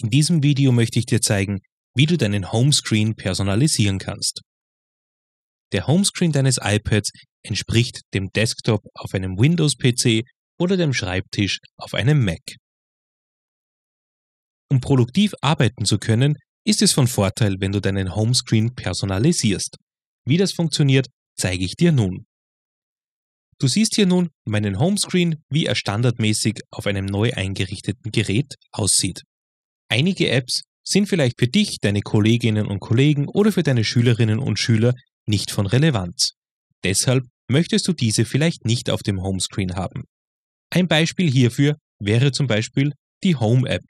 In diesem Video möchte ich dir zeigen, wie du deinen Homescreen personalisieren kannst. Der Homescreen deines iPads entspricht dem Desktop auf einem Windows-PC oder dem Schreibtisch auf einem Mac. Um produktiv arbeiten zu können, ist es von Vorteil, wenn du deinen Homescreen personalisierst. Wie das funktioniert, zeige ich dir nun. Du siehst hier nun meinen Homescreen, wie er standardmäßig auf einem neu eingerichteten Gerät aussieht. Einige Apps sind vielleicht für dich, deine Kolleginnen und Kollegen oder für deine Schülerinnen und Schüler nicht von Relevanz. Deshalb möchtest du diese vielleicht nicht auf dem Homescreen haben. Ein Beispiel hierfür wäre zum Beispiel die Home-App.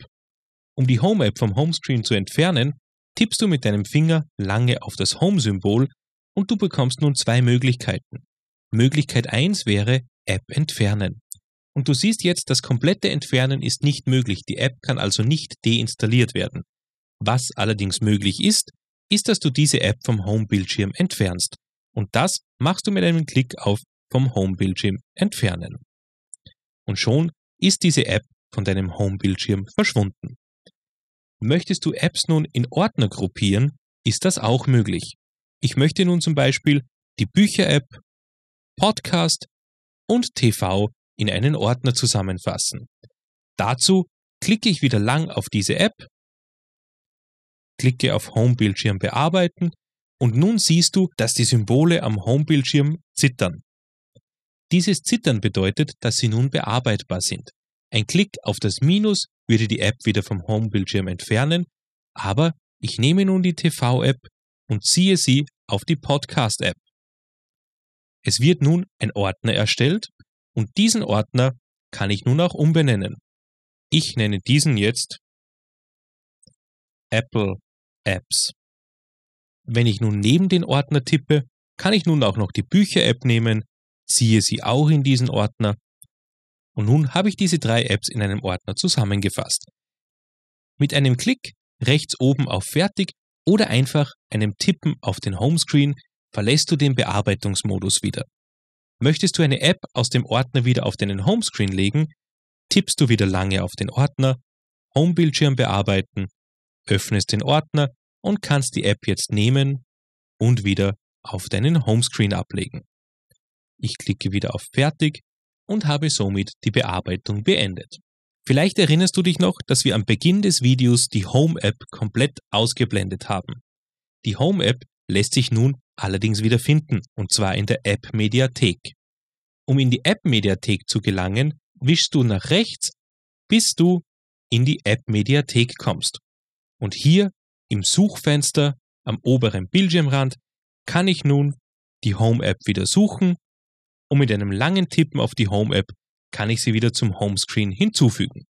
Um die Home-App vom Homescreen zu entfernen, tippst du mit deinem Finger lange auf das Home-Symbol und du bekommst nun zwei Möglichkeiten. Möglichkeit 1 wäre App entfernen. Und du siehst jetzt, das komplette Entfernen ist nicht möglich. Die App kann also nicht deinstalliert werden. Was allerdings möglich ist, ist, dass du diese App vom Home-Bildschirm entfernst. Und das machst du mit einem Klick auf vom Home-Bildschirm entfernen. Und schon ist diese App von deinem Home-Bildschirm verschwunden. Möchtest du Apps nun in Ordner gruppieren, ist das auch möglich. Ich möchte nun zum Beispiel die Bücher-App, Podcast und TV in einen Ordner zusammenfassen. Dazu klicke ich wieder lang auf diese App, klicke auf Homebildschirm bearbeiten und nun siehst du, dass die Symbole am Homebildschirm zittern. Dieses Zittern bedeutet, dass sie nun bearbeitbar sind. Ein Klick auf das Minus würde die App wieder vom Homebildschirm entfernen, aber ich nehme nun die TV-App und ziehe sie auf die Podcast-App. Es wird nun ein Ordner erstellt und diesen Ordner kann ich nun auch umbenennen. Ich nenne diesen jetzt Apple Apps. Wenn ich nun neben den Ordner tippe, kann ich nun auch noch die Bücher-App nehmen, ziehe sie auch in diesen Ordner. Und nun habe ich diese drei Apps in einem Ordner zusammengefasst. Mit einem Klick rechts oben auf Fertig oder einfach einem Tippen auf den Homescreen verlässt du den Bearbeitungsmodus wieder. Möchtest du eine App aus dem Ordner wieder auf deinen Homescreen legen, tippst du wieder lange auf den Ordner, Homebildschirm bearbeiten, öffnest den Ordner und kannst die App jetzt nehmen und wieder auf deinen Homescreen ablegen. Ich klicke wieder auf Fertig und habe somit die Bearbeitung beendet. Vielleicht erinnerst du dich noch, dass wir am Beginn des Videos die Home-App komplett ausgeblendet haben. Die Home-App lässt sich nun allerdings wiederfinden, und zwar in der App Mediathek. Um in die App Mediathek zu gelangen, wischst du nach rechts, bis du in die App Mediathek kommst. Und hier im Suchfenster am oberen Bildschirmrand kann ich nun die Home-App wieder suchen und mit einem langen Tippen auf die Home-App kann ich sie wieder zum Homescreen hinzufügen.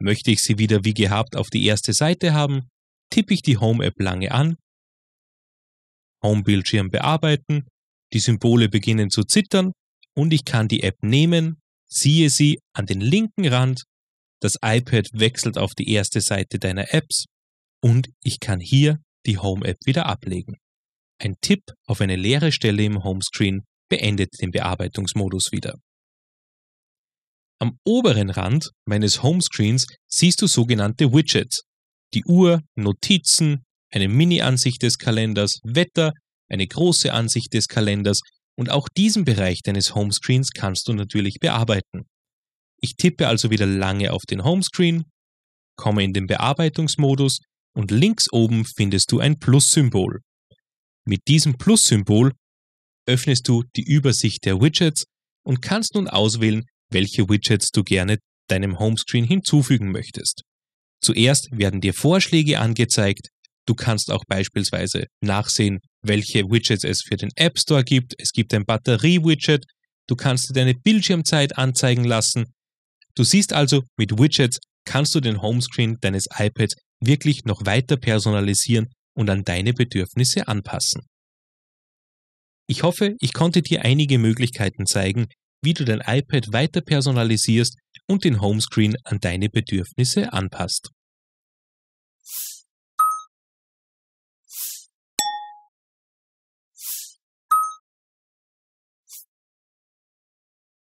Möchte ich sie wieder wie gehabt auf die erste Seite haben, tippe ich die Home-App lange an Homebildschirm bearbeiten, die Symbole beginnen zu zittern und ich kann die App nehmen, ziehe sie an den linken Rand, das iPad wechselt auf die erste Seite deiner Apps und ich kann hier die Home-App wieder ablegen. Ein Tipp auf eine leere Stelle im Homescreen beendet den Bearbeitungsmodus wieder. Am oberen Rand meines Homescreens siehst du sogenannte Widgets, die Uhr, Notizen, eine Mini-Ansicht des Kalenders, Wetter, eine große Ansicht des Kalenders und auch diesen Bereich deines Homescreens kannst du natürlich bearbeiten. Ich tippe also wieder lange auf den Homescreen, komme in den Bearbeitungsmodus und links oben findest du ein Plus-Symbol. Mit diesem Plus-Symbol öffnest du die Übersicht der Widgets und kannst nun auswählen, welche Widgets du gerne deinem Homescreen hinzufügen möchtest. Zuerst werden dir Vorschläge angezeigt, Du kannst auch beispielsweise nachsehen, welche Widgets es für den App Store gibt. Es gibt ein Batterie-Widget. Du kannst dir deine Bildschirmzeit anzeigen lassen. Du siehst also, mit Widgets kannst du den Homescreen deines iPads wirklich noch weiter personalisieren und an deine Bedürfnisse anpassen. Ich hoffe, ich konnte dir einige Möglichkeiten zeigen, wie du dein iPad weiter personalisierst und den Homescreen an deine Bedürfnisse anpasst.